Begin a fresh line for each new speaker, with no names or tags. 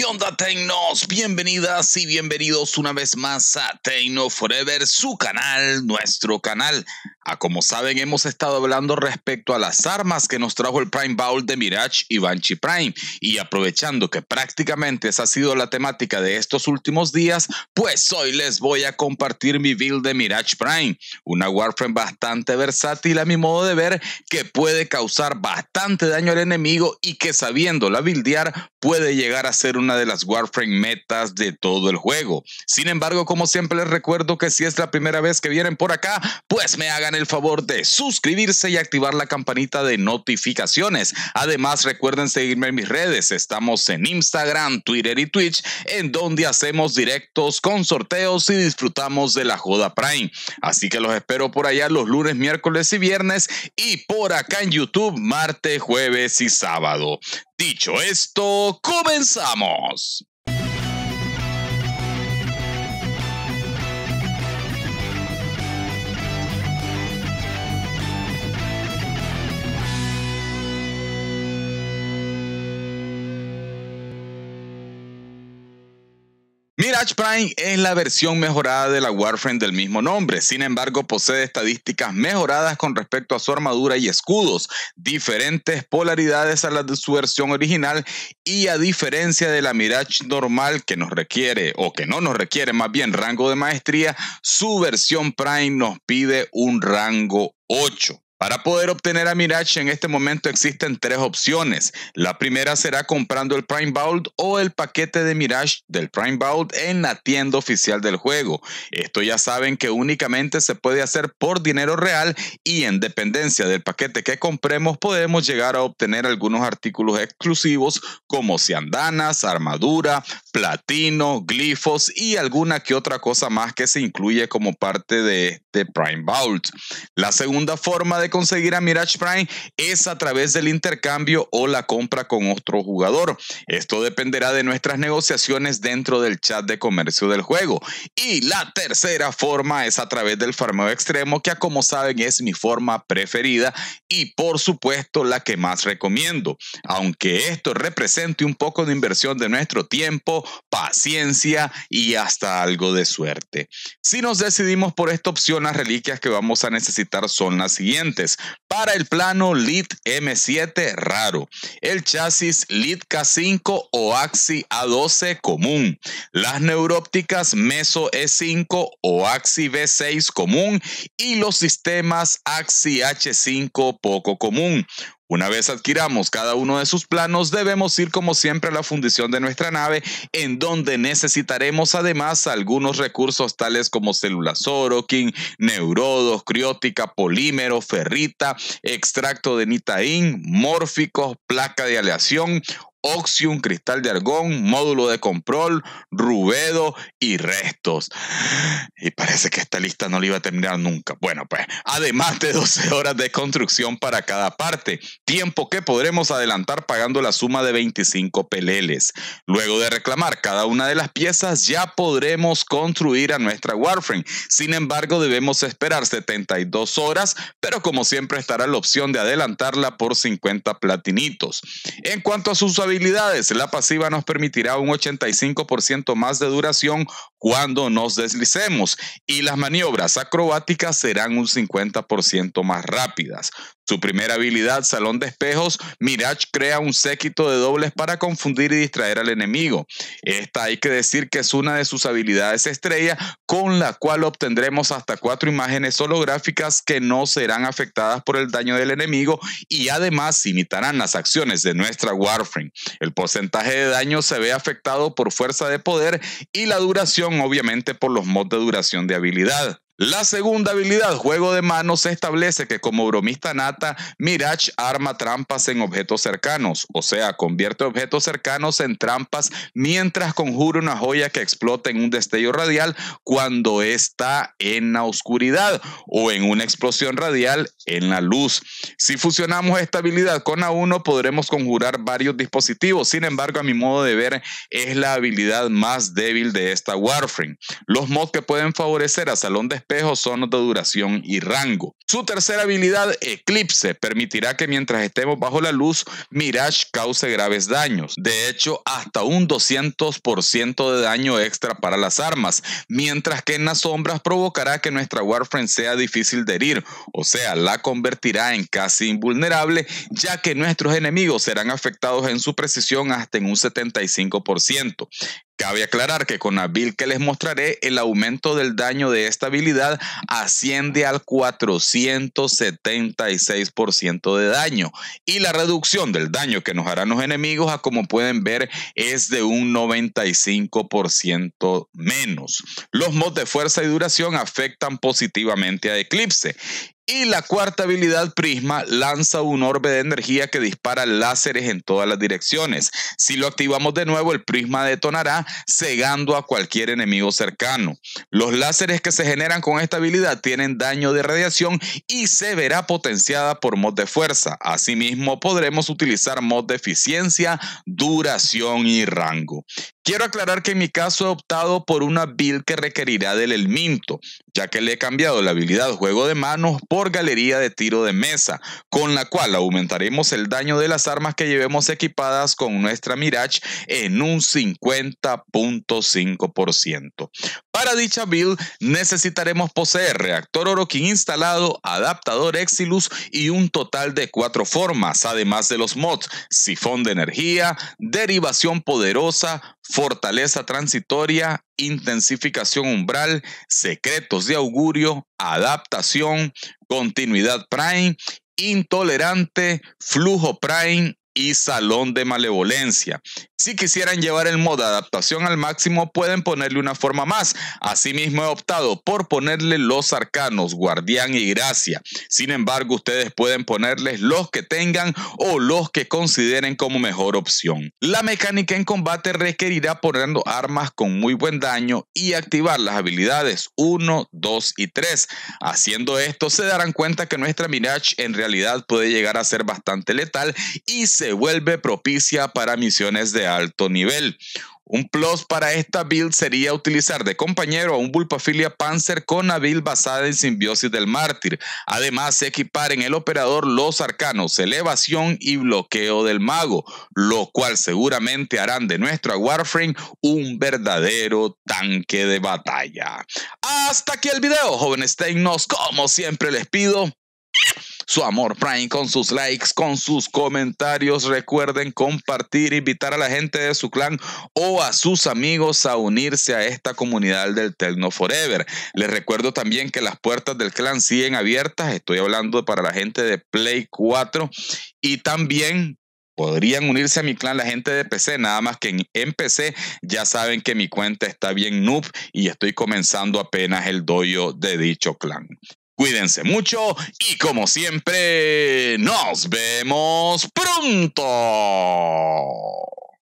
¿Qué onda, Bienvenidas y bienvenidos una vez más a Teino Forever, su canal, nuestro canal. A ah, como saben, hemos estado hablando respecto a las armas que nos trajo el Prime Bowl de Mirage y Banshee Prime. Y aprovechando que prácticamente esa ha sido la temática de estos últimos días, pues hoy les voy a compartir mi build de Mirage Prime. Una Warframe bastante versátil a mi modo de ver, que puede causar bastante daño al enemigo y que sabiendo la buildear puede llegar a ser una de las Warframe metas de todo el juego. Sin embargo, como siempre les recuerdo que si es la primera vez que vienen por acá, pues me hagan el favor de suscribirse y activar la campanita de notificaciones. Además, recuerden seguirme en mis redes. Estamos en Instagram, Twitter y Twitch, en donde hacemos directos con sorteos y disfrutamos de la Joda Prime. Así que los espero por allá los lunes, miércoles y viernes y por acá en YouTube martes, jueves y sábado. Dicho esto, comenzamos. Mirage Prime es la versión mejorada de la Warframe del mismo nombre, sin embargo posee estadísticas mejoradas con respecto a su armadura y escudos, diferentes polaridades a las de su versión original y a diferencia de la Mirage normal que nos requiere o que no nos requiere más bien rango de maestría, su versión Prime nos pide un rango 8. Para poder obtener a Mirage en este momento existen tres opciones. La primera será comprando el Prime Vault o el paquete de Mirage del Prime Vault en la tienda oficial del juego. Esto ya saben que únicamente se puede hacer por dinero real y en dependencia del paquete que compremos podemos llegar a obtener algunos artículos exclusivos como ciandanas, armadura, platino, glifos y alguna que otra cosa más que se incluye como parte de este Prime Vault. La segunda forma de conseguir a Mirage Prime es a través del intercambio o la compra con otro jugador. Esto dependerá de nuestras negociaciones dentro del chat de comercio del juego. Y la tercera forma es a través del farmeo extremo, que como saben es mi forma preferida y por supuesto la que más recomiendo. Aunque esto represente un poco de inversión de nuestro tiempo, paciencia y hasta algo de suerte. Si nos decidimos por esta opción, las reliquias que vamos a necesitar son las siguientes para el plano LIT M7 raro, el chasis LIT K5 o AXI A12 común, las neurópticas Meso E5 o AXI B6 común y los sistemas AXI H5 poco común. Una vez adquiramos cada uno de sus planos, debemos ir como siempre a la fundición de nuestra nave, en donde necesitaremos además algunos recursos tales como células Orokin, neurodos, criótica, polímero, ferrita, extracto de nitaín, mórficos, placa de aleación, Oxium, cristal de argón, módulo de control, rubedo y restos. Y parece que esta lista no le iba a terminar nunca. Bueno, pues además de 12 horas de construcción para cada parte, tiempo que podremos adelantar pagando la suma de 25 peleles. Luego de reclamar cada una de las piezas, ya podremos construir a nuestra Warframe. Sin embargo, debemos esperar 72 horas, pero como siempre estará la opción de adelantarla por 50 platinitos. En cuanto a sus habilidades. La pasiva nos permitirá un 85% más de duración cuando nos deslicemos y las maniobras acrobáticas serán un 50% más rápidas. Su primera habilidad, Salón de Espejos, Mirage crea un séquito de dobles para confundir y distraer al enemigo. Esta hay que decir que es una de sus habilidades estrella, con la cual obtendremos hasta cuatro imágenes holográficas que no serán afectadas por el daño del enemigo y además imitarán las acciones de nuestra Warframe. El porcentaje de daño se ve afectado por fuerza de poder y la duración obviamente por los mods de duración de habilidad. La segunda habilidad, juego de manos, se establece que como bromista nata, Mirage arma trampas en objetos cercanos, o sea, convierte objetos cercanos en trampas mientras conjura una joya que explota en un destello radial cuando está en la oscuridad o en una explosión radial en la luz. Si fusionamos esta habilidad con a 1, podremos conjurar varios dispositivos. Sin embargo, a mi modo de ver, es la habilidad más débil de esta Warframe. Los mods que pueden favorecer a Salón de sonos de duración y rango. Su tercera habilidad, Eclipse, permitirá que mientras estemos bajo la luz, Mirage cause graves daños. De hecho, hasta un 200% de daño extra para las armas, mientras que en las sombras provocará que nuestra Warframe sea difícil de herir, o sea, la convertirá en casi invulnerable, ya que nuestros enemigos serán afectados en su precisión hasta en un 75%. Cabe aclarar que con la build que les mostraré, el aumento del daño de esta habilidad asciende al 476% de daño y la reducción del daño que nos harán los enemigos, a como pueden ver, es de un 95% menos. Los mods de fuerza y duración afectan positivamente a Eclipse y la cuarta habilidad Prisma lanza un orbe de energía que dispara láseres en todas las direcciones. Si lo activamos de nuevo, el prisma detonará cegando a cualquier enemigo cercano. Los láseres que se generan con esta habilidad tienen daño de radiación y se verá potenciada por mod de fuerza. Asimismo, podremos utilizar mod de eficiencia, duración y rango. Quiero aclarar que en mi caso he optado por una build que requerirá del Elminto, ya que le he cambiado la habilidad Juego de Manos por Galería de Tiro de Mesa, con la cual aumentaremos el daño de las armas que llevemos equipadas con nuestra Mirage en un 50.5%. Para dicha build necesitaremos poseer reactor Orokin instalado, adaptador Exilus y un total de cuatro formas, además de los mods, sifón de energía, derivación poderosa, fortaleza transitoria, intensificación umbral, secretos de augurio, adaptación, continuidad prime, intolerante, flujo prime y Salón de Malevolencia. Si quisieran llevar el modo adaptación al máximo, pueden ponerle una forma más. Asimismo, he optado por ponerle los arcanos, guardián y gracia. Sin embargo, ustedes pueden ponerles los que tengan o los que consideren como mejor opción. La mecánica en combate requerirá poner armas con muy buen daño y activar las habilidades 1, 2 y 3. Haciendo esto, se darán cuenta que nuestra Mirage en realidad puede llegar a ser bastante letal y se vuelve propicia para misiones de alto nivel. Un plus para esta build sería utilizar de compañero a un Bulpafilia Panzer con una build basada en simbiosis del mártir. Además, equipar en el operador los arcanos, elevación y bloqueo del mago, lo cual seguramente harán de nuestra Warframe un verdadero tanque de batalla. Hasta aquí el video, jóvenes Tecnos. Como siempre les pido, su amor Prime con sus likes, con sus comentarios. Recuerden compartir, invitar a la gente de su clan o a sus amigos a unirse a esta comunidad del Tecno Forever. Les recuerdo también que las puertas del clan siguen abiertas. Estoy hablando para la gente de Play 4 y también podrían unirse a mi clan la gente de PC, nada más que en, PC ya saben que mi cuenta está bien noob y estoy comenzando apenas el doyo de dicho clan. Cuídense mucho y como siempre, nos vemos pronto.